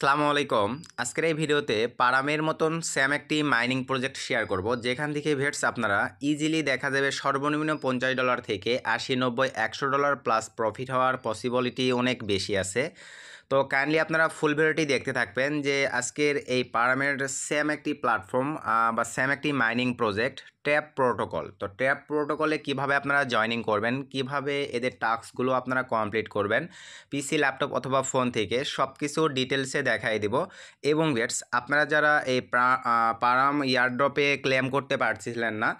আসসালামু আলাইকুম আজকের এই ভিডিওতে পারামের মতন স্যাম একটি মাইনিং প্রজেক্ট শেয়ার করব যেখান থেকে ভেটস আপনারা ইজিলি দেখা যাবে সর্বনিম্ন পঞ্চাশ ডলার থেকে আশি নব্বই একশো ডলার প্লাস প্রফিট হওয়ার পসিবিলিটি অনেক বেশি আছে তো কাইন্ডলি আপনারা ফুল ভিডিওটি দেখতে থাকবেন যে আজকের এই পারামের স্যাম একটি প্ল্যাটফর্ম বা স্যাম একটি মাইনিং প্রজেক্ট ট্যাপ প্রোটোকল তো ট্যাপ প্রোটোকলে কিভাবে আপনারা জয়নিং করবেন কিভাবে এদের টাস্কগুলো আপনারা কমপ্লিট করবেন পিসি ল্যাপটপ অথবা ফোন থেকে সব কিছু ডিটেলসে দেখাই দিব এবং গেটস আপনারা যারা এই পারাম ইয়ারড্রপে ক্লেম করতে পারছিলেন না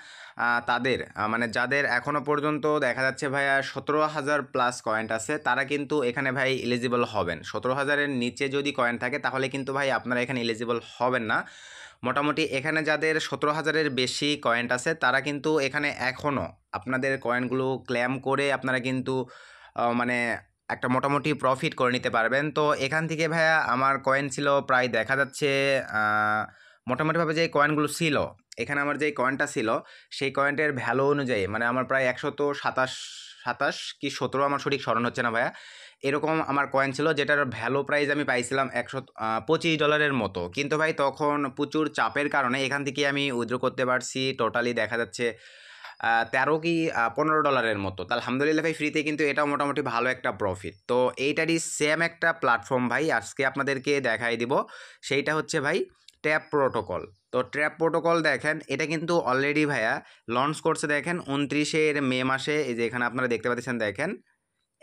তাদের মানে যাদের এখনও পর্যন্ত দেখা যাচ্ছে ভাইয়া সতেরো হাজার প্লাস কয়েন্ট আছে তারা কিন্তু এখানে ভাই এলিজিবল হবেন সতেরো হাজারের নিচে যদি কয়েন থাকে তাহলে কিন্তু ভাই আপনারা এখানে এলিজিবল হবেন না মোটামুটি এখানে যাদের সতেরো হাজারের বেশি কয়েন্ট আছে তারা কিন্তু এখানে এখনও আপনাদের কয়েনগুলো ক্ল্যাম করে আপনারা কিন্তু মানে একটা মোটামুটি প্রফিট করে নিতে পারবেন তো এখান থেকে ভাইয়া আমার কয়েন ছিল প্রায় দেখা যাচ্ছে মোটামুটিভাবে যে কয়েনগুলো ছিল এখানে আমার যে কয়েনটা ছিল সেই কয়েনটের ভ্যালু অনুযায়ী মানে আমার প্রায় একশো তো সাতাশ সাতাশ কি সতেরো আমার সঠিক স্মরণ হচ্ছে না ভাইয়া এরকম আমার কয়েন ছিল যেটার ভ্যালু প্রাইস আমি পাইছিলাম একশো পঁচিশ ডলারের মতো কিন্তু ভাই তখন প্রচুর চাপের কারণে এখান থেকে আমি উইথড্র করতে পারছি টোটালি দেখা যাচ্ছে তেরো কি পনেরো ডলারের মতো তাহলে আলহামদুলিল্লাহ ভাই ফ্রিতে কিন্তু এটা মোটামুটি ভালো একটা প্রফিট তো এইটারই সেম একটা প্ল্যাটফর্ম ভাই আজকে আপনাদেরকে দেখাই দিব সেইটা হচ্ছে ভাই ট্যাপ প্রোটোকল তো ট্র্যাপ প্রোটোকল দেখেন এটা কিন্তু অলরেডি ভাইয়া লঞ্চ করছে দেখেন উনত্রিশের মে মাসে এই যে এখানে আপনারা দেখতে পাচ্ছেন দেখেন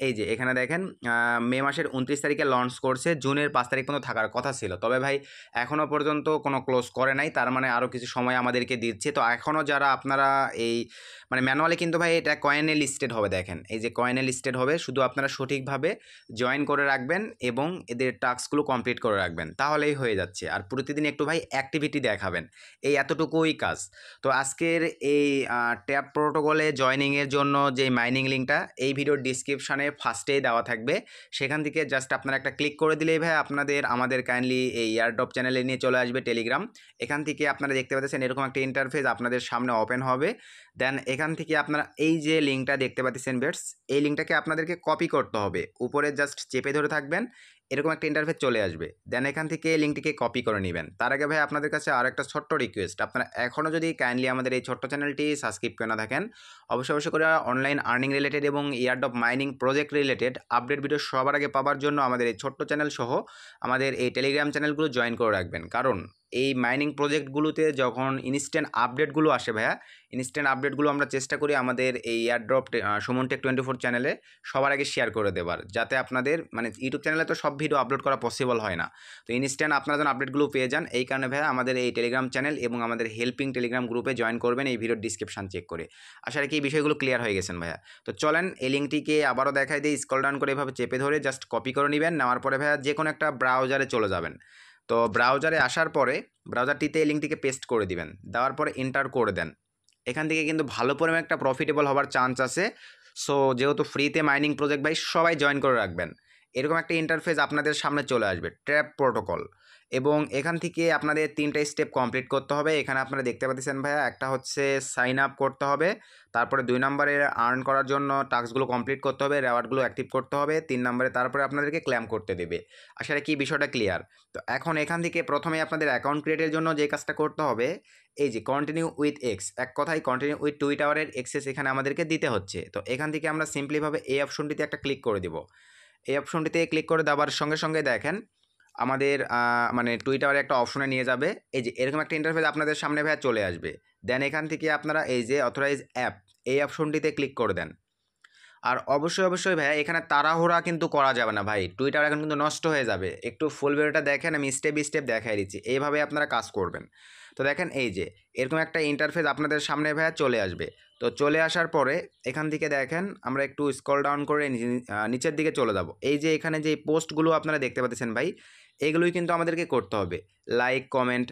এই যে এখানে দেখেন মে মাসের উনত্রিশ তারিখে লঞ্চ করছে জুনের পাঁচ তারিখ পর্যন্ত থাকার কথা ছিল তবে ভাই এখনও পর্যন্ত কোনো ক্লোজ করে নাই তার মানে আরও কিছু সময় আমাদেরকে দিচ্ছে তো এখনও যারা আপনারা এই মানে ম্যানুয়ালি কিন্তু ভাই এটা কয়েনে লিস্টেড হবে দেখেন এই যে কয়েনে লিস্টেড হবে শুধু আপনারা সঠিকভাবে জয়েন করে রাখবেন এবং এদের টাস্কগুলো কমপ্লিট করে রাখবেন তাহলেই হয়ে যাচ্ছে আর প্রতিদিন একটু ভাই অ্যাক্টিভিটি দেখাবেন এই এতটুকুই কাজ তো আজকের এই ট্যাব প্রোটোকলে জয়নিংয়ের জন্য যে মাইনিং লিঙ্কটা এই ভিডিওর ডিসক্রিপশানে এখানে ফার্স্টেই দেওয়া থাকবে সেখান থেকে জাস্ট আপনারা একটা ক্লিক করে দিলেই ভাই আপনাদের আমাদের কাইন্ডলি এই এয়ারড্রপ চ্যানেলে নিয়ে চলে আসবে টেলিগ্রাম এখান থেকে আপনারা দেখতে পাচ্ছেন এরকম একটা ইন্টারফেস আপনাদের সামনে ওপেন হবে দেন এখান থেকে আপনারা এই যে লিঙ্কটা দেখতে পাচ্ছেন বেটস এই লিঙ্কটাকে আপনাদেরকে কপি করতে হবে উপরে জাস্ট চেপে ধরে থাকবেন এরকম একটা ইন্টারফেস চলে আসবে দেন এখান থেকে লিঙ্কটিকে কপি করে নেবেন তার আগে ভাই আপনাদের কাছে আর একটা ছোট্ট রিকোয়েস্ট আপনারা এখনও যদি কাইন্ডলি আমাদের এই ছোট্ট চ্যানেলটি সাবস্ক্রাইব করে না থাকেন অবশ্যই অবশ্যই করে অনলাইন আর্নিং রিলেটেড এবং of mining project related update video সবার আগে পাওয়ার জন্য আমাদের এই ছোট্ট চ্যানেল সহ আমাদের এই টেলিগ্রাম চ্যানেলগুলো জয়েন করে রাখবেন কারণ এই মাইনিং প্রজেক্টগুলোতে যখন ইনস্ট্যান্ট আপডেটগুলো আসে ভাইয়া ইনস্ট্যান্ট আপডেটগুলো আমরা চেষ্টা করি আমাদের এই airdrop Suman tech twenty four চ্যানেলে সবার আগে শেয়ার করে দেবার যাতে আপনাদের মানে ইউটিউব চ্যানেলে তো সব ভিডিও আপলোড করা পসিবল হয় না তো ইনস্ট্যান্ট আপনারা যেন আপডেটগুলো পেয়ে যান এই কারণে ভাইয়া আমাদের এই টেলিগ্রাম চ্যানেল এবং আমাদের হেল্পিং টেলিগ্রাম গ্রুপে জয়েন করবেন এই ভিডিওর ডিসক্রিপশান চেক করে আশা রাখি এই বিষয়গুলো ক্লিয়ার হয়ে গেছেন ভাইয়া তো চলেন এই লিঙ্কটিকে আবারও দেখাই দিয়ে স্কল ডাউন করে এভাবে চেপে ধরে জাস্ট কপি করে নেবেন নেওয়ার পরে ভাইয়া যে কোনো একটা ব্রাউজারে চলে যাবেন তো ব্রাউজারে আসার পরে ব্রাউজারটিতে এই লিঙ্কটিকে পেস্ট করে দিবেন দেওয়ার পরে এন্টার করে দেন এখান থেকে কিন্তু ভালো পরিমাণে একটা প্রফিটেবল হওয়ার চান্স আছে সো যেহেতু ফ্রিতে মাইনিং প্রজেক্ট ভাই সবাই জয়েন করে রাখবেন এরকম একটা ইন্টারফেস আপনাদের সামনে চলে আসবে ট্র্যাপ প্রোটোকল এবং এখান থেকে আপনাদের তিনটা স্টেপ কমপ্লিট করতে হবে এখানে আপনারা দেখতে পাচ্ছেন ভাইয়া একটা হচ্ছে সাইন আপ করতে হবে তারপরে দুই নম্বরে আর্ন করার জন্য টাস্কগুলো কমপ্লিট করতে হবে রেওয়ার্ডগুলো অ্যাক্টিভ করতে হবে তিন নম্বরে তারপরে আপনাদেরকে ক্ল্যাম করতে দেবে আসলে কি বিষয়টা ক্লিয়ার তো এখন এখান থেকে প্রথমে আপনাদের অ্যাকাউন্ট ক্রিয়েটের জন্য যে কাজটা করতে হবে এই যে কন্টিনিউ উইথ এক্স এক কথায় কন্টিনিউ উইথ টুইট আওয়ারের এক্সেস এখানে আমাদেরকে দিতে হচ্ছে তো এখান থেকে আমরা সিম্পলিভাবে এই অপশনটিতে একটা ক্লিক করে দেবো এই অপশনটিতে ক্লিক করে দেওয়ার সঙ্গে সঙ্গে দেখেন আমাদের মানে টুইটারে একটা অপশনে নিয়ে যাবে এই যে এরকম একটা ইন্টারফেস আপনাদের সামনে ভাইয়া চলে আসবে দেন এখান থেকে আপনারা এই যে অথরাইজ অ্যাপ এই অপশনটিতে ক্লিক করে দেন আর অবশ্যই অবশ্যই ভাইয়া এখানে তাড়াহুড়া কিন্তু করা যাবে না ভাই টুইটার এখন কিন্তু নষ্ট হয়ে যাবে একটু ফুল ভিডিওটা দেখেন আমি স্টেপ স্টেপ দেখাই দিচ্ছি এইভাবে আপনারা কাজ করবেন তো দেখেন এই যে এরকম একটা ইন্টারফেস আপনাদের সামনে ভাইয়া চলে আসবে তো চলে আসার পরে এখান থেকে দেখেন আমরা একটু স্কল ডাউন করে নিচের দিকে চলে যাব এই যে এখানে যে পোস্টগুলো আপনারা দেখতে পাচ্ছেন ভাই এগুলোই কিন্তু আমাদেরকে করতে হবে লাইক কমেন্ট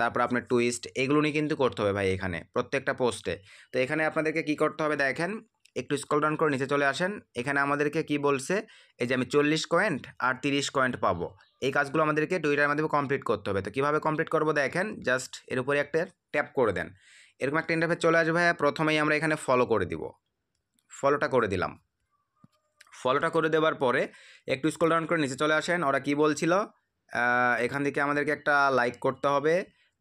তারপর আপনার টুইস্ট এগুলো নিয়ে কিন্তু করতে হবে ভাই এখানে প্রত্যেকটা পোস্টে তো এখানে আপনাদেরকে কি করতে হবে দেখেন একটু স্কল ডাউন করে নিচে চলে আসেন এখানে আমাদেরকে কি বলছে এই যে আমি চল্লিশ কয়েন্ট আর তিরিশ কয়েন্ট পাবো এই কাজগুলো আমাদেরকে টুইটার মাধ্যমে কমপ্লিট করতে হবে তো কীভাবে কমপ্লিট করবো দেখেন জাস্ট এর উপরে একটা ট্যাপ করে দেন এরকম একটা ইন্টারফেস চলে আসবে ভাইয়া প্রথমেই আমরা এখানে ফলো করে দিব ফলোটা করে দিলাম ফলোটা করে দেওয়ার পরে একটু স্কল ডাউন করে নিচে চলে আসেন ওরা কি বলছিল এখান থেকে আমাদেরকে একটা লাইক করতে হবে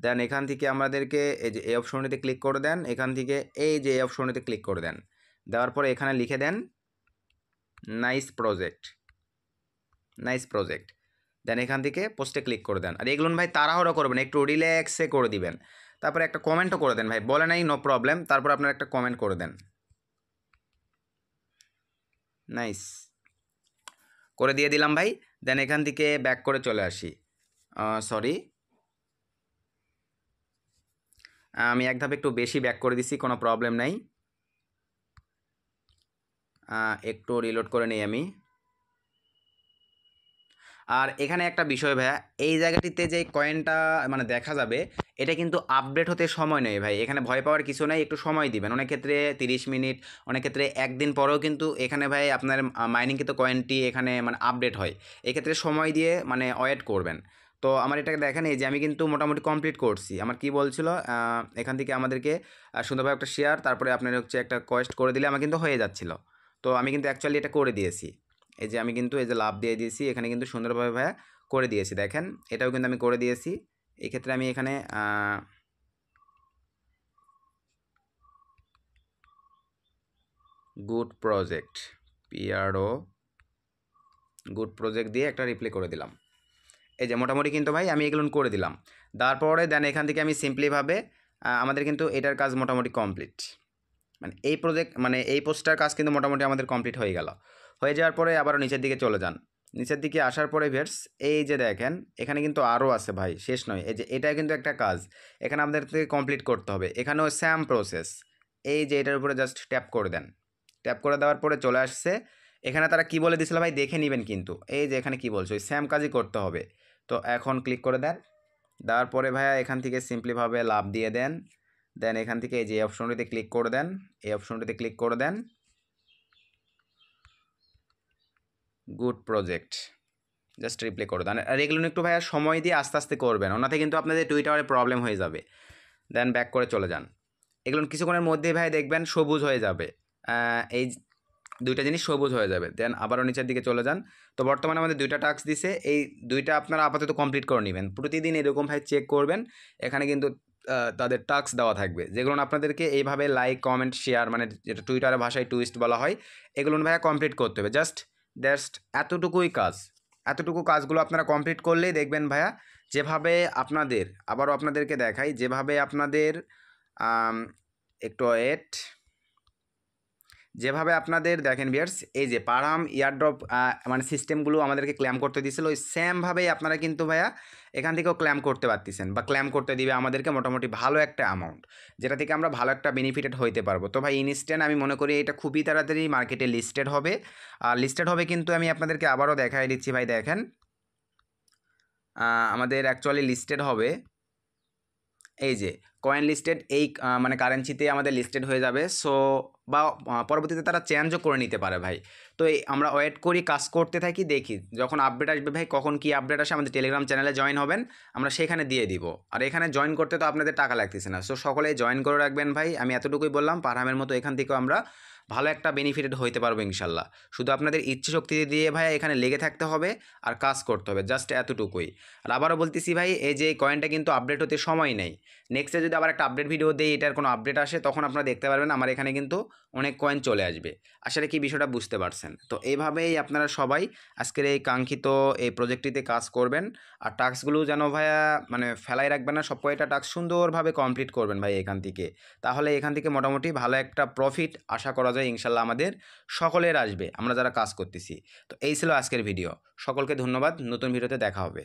দেন এখান থেকে আমাদেরকে এই যে এ অপশনটিতে ক্লিক করে দেন এখান থেকে এই যে এ অপশনটিতে ক্লিক করে দেন দেওয়ার পরে এখানে লিখে দেন নাইস প্রজেক্ট নাইস প্রজেক্ট দেন এখান থেকে পোস্টে ক্লিক করে দেন আর এগুলো ভাই তাড়াহুড়ো করবেন একটু রিল্যাক্সে করে দিবেন তারপরে একটা কমেন্টও করে দেন ভাই বলে নাই নো প্রবলেম তারপর আপনার একটা কমেন্ট করে দেন নাইস করে দিয়ে দিলাম ভাই দেন এখান থেকে ব্যাক করে চলে আসি সরি আমি এক একটু বেশি ব্যাক করে দিছি কোনো প্রবলেম নাই একটু রিলোড করে নিই আমি আর এখানে একটা বিষয় ভাইয়া এই জায়গাটিতে যে কয়েনটা মানে দেখা যাবে এটা কিন্তু আপডেট হতে সময় নেই ভাই এখানে ভয় পাওয়ার কিছু নেই একটু সময় দিবেন অনেক ক্ষেত্রে 30 মিনিট অনেক ক্ষেত্রে একদিন পরেও কিন্তু এখানে ভাই আপনার মাইনিং কিন্তু কয়েনটি এখানে মানে আপডেট হয় এক্ষেত্রে সময় দিয়ে মানে ওয়েট করবেন তো আমার এটাকে দেখেন এই যে আমি কিন্তু মোটামুটি কমপ্লিট করছি আমার কি বলছিল এখান থেকে আমাদেরকে সুন্দরভাবে একটা শেয়ার তারপরে আপনার হচ্ছে একটা কোয়েস্ট করে দিলে আমার কিন্তু হয়ে যাচ্ছিলো তো আমি কিন্তু অ্যাকচুয়ালি এটা করে দিয়েছি এই যে আমি কিন্তু এই যে লাভ দিয়ে দিয়েছি এখানে কিন্তু সুন্দরভাবে ভাইয়া করে দিয়েছি দেখেন এটাও কিন্তু আমি করে দিয়েছি এই ক্ষেত্রে আমি এখানে good project pro good project দিয়ে একটা রিপ্লে করে দিলাম এই যে মোটামুটি কিন্তু ভাই আমি এগুলো করে দিলাম তারপরে দেন এখান থেকে আমি সিম্পলিভাবে আমাদের কিন্তু এটার কাজ মোটামুটি কমপ্লিট মানে এই প্রজেক্ট মানে এই পোস্টার কাজ কিন্তু মোটামুটি আমাদের কমপ্লিট হয়ে গেল হয়ে যাওয়ার পরে আবারও নিচের দিকে চলে যান নিচের দিকে আসার পরে ভেটস এই যে দেখেন এখানে কিন্তু আরও আছে ভাই শেষ নয় এই যে এটা কিন্তু একটা কাজ এখানে আমাদেরকে কমপ্লিট করতে হবে এখানেও স্যাম প্রসেস এই যে এটার উপরে জাস্ট ট্যাপ করে দেন ট্যাপ করে দেওয়ার পরে চলে আসছে এখানে তারা কি বলে দিছিল ভাই দেখে নেবেন কিন্তু এই যে এখানে কি বলছে ওই স্যাম কাজই করতে হবে তো এখন ক্লিক করে দেন দেওয়ার পরে ভাইয়া এখান থেকে সিম্পলিভাবে লাভ দিয়ে দেন দেন এখান থেকে এই যে অপশনটিতে ক্লিক করে দেন এই অপশনটিতে ক্লিক করে দেন গুড প্রজেক্ট জাস্ট রিপ্লে করে দেন আর এগুলো একটু ভাইয়া সময় দিয়ে আস্তে আস্তে করবেন ওনাতে কিন্তু আপনাদের টুইটারে প্রবলেম হয়ে যাবে দেন ব্যাক করে চলে যান এগুলো কিছুক্ষণের মধ্যেই ভাই দেখবেন সবুজ হয়ে যাবে এই দুইটা জিনিস সবুজ হয়ে যাবে দেন আবারও নিচের দিকে চলে যান তো বর্তমানে আমাদের দুইটা টাস্ক দিছে এই দুইটা আপনারা আপাতত কমপ্লিট করে নেবেন প্রতিদিন এরকম ভাই চেক করবেন এখানে কিন্তু তাদের টাস্ক দেওয়া থাকবে যেগুলো আপনাদেরকে এইভাবে লাইক কমেন্ট শেয়ার মানে যেটা টুইটারে ভাষায় টুইস্ট বলা হয় এগুলো ভাইয়া কমপ্লিট করতে হবে জাস্ট জাস্ট এতটুকুই কাজ এতটুকু কাজগুলো আপনারা কমপ্লিট করলেই দেখবেন ভাইয়া যেভাবে আপনাদের আবারও আপনাদেরকে দেখাই যেভাবে আপনাদের একটু এট যেভাবে আপনাদের দেখেন বিয়ার্স এই যে পারাম ইয়ারড্রপ মানে সিস্টেমগুলো আমাদেরকে ক্ল্যাম করতে দিয়েছিল ওই সেমভাবেই আপনারা কিন্তু ভাইয়া এখান থেকেও ক্ল্যাম করতে পারতেছেন বা ক্ল্যাম করতে দিবে আমাদেরকে মোটামুটি ভালো একটা অ্যামাউন্ট যেটা থেকে আমরা ভালো একটা বেনিফিটেড হইতে পারবো তো ভাই ইনস্ট্যান্ট আমি মনে করি এটা খুবই তাড়াতাড়ি মার্কেটে লিস্টেড হবে আর লিস্টেড হবে কিন্তু আমি আপনাদেরকে আবারও দেখাই দিচ্ছি ভাই দেখেন আমাদের অ্যাকচুয়ালি লিস্টেড হবে এই যে কয়েন লিস্টেড এই মানে কারেন্সিতে আমাদের লিস্টেড হয়ে যাবে সো বা পরবর্তীতে তারা চেঞ্জও করে নিতে পারে ভাই তো এই আমরা ওয়েট করি কাজ করতে থাকি দেখি যখন আপডেট আসবে ভাই কখন কি আপডেট আসে আমাদের টেলিগ্রাম চ্যানেলে জয়েন হবেন আমরা সেখানে দিয়ে দিব আর এখানে জয়েন করতে তো আপনাদের টাকা লাগতেছে না সো সকলে জয়েন করে রাখবেন ভাই আমি এতটুকুই বললাম পারহামের মতো এখান থেকেও আমরা ভালো একটা বেনিফিটেড হইতে পারবো ইনশাল্লাহ শুধু আপনাদের ইচ্ছে শক্তি দিয়ে ভাইয়া এখানে লেগে থাকতে হবে আর কাজ করতে হবে জাস্ট এতটুকুই আর আবারও বলতেছি ভাই এই যে কয়েনটা কিন্তু আপডেট হতে সময় নেই নেক্সটে যদি আবার একটা আপডেট ভিডিও দেই এটার কোনো আপডেট আসে তখন আপনারা দেখতে পারবেন আমার এখানে কিন্তু অনেক কয়েন চলে আসবে আসলে কি বিষয়টা বুঝতে পারছেন তো এইভাবেই আপনারা সবাই আজকের এই কাঙ্ক্ষিত এই প্রজেক্টটিতে কাজ করবেন আর টাস্কগুলো যেন ভাইয়া মানে ফেলাই রাখবেন না সব কয়েকটা টাস্ক সুন্দরভাবে কমপ্লিট করবেন ভাই এখান থেকে তাহলে এখান থেকে মোটামুটি ভালো একটা প্রফিট আশা করা যায় ইনশাল্লাহ আমাদের সকলের আসবে আমরা যারা কাজ করতেছি তো এই ছিল আজকের ভিডিও সকলকে ধন্যবাদ নতুন ভিডিওতে দেখা হবে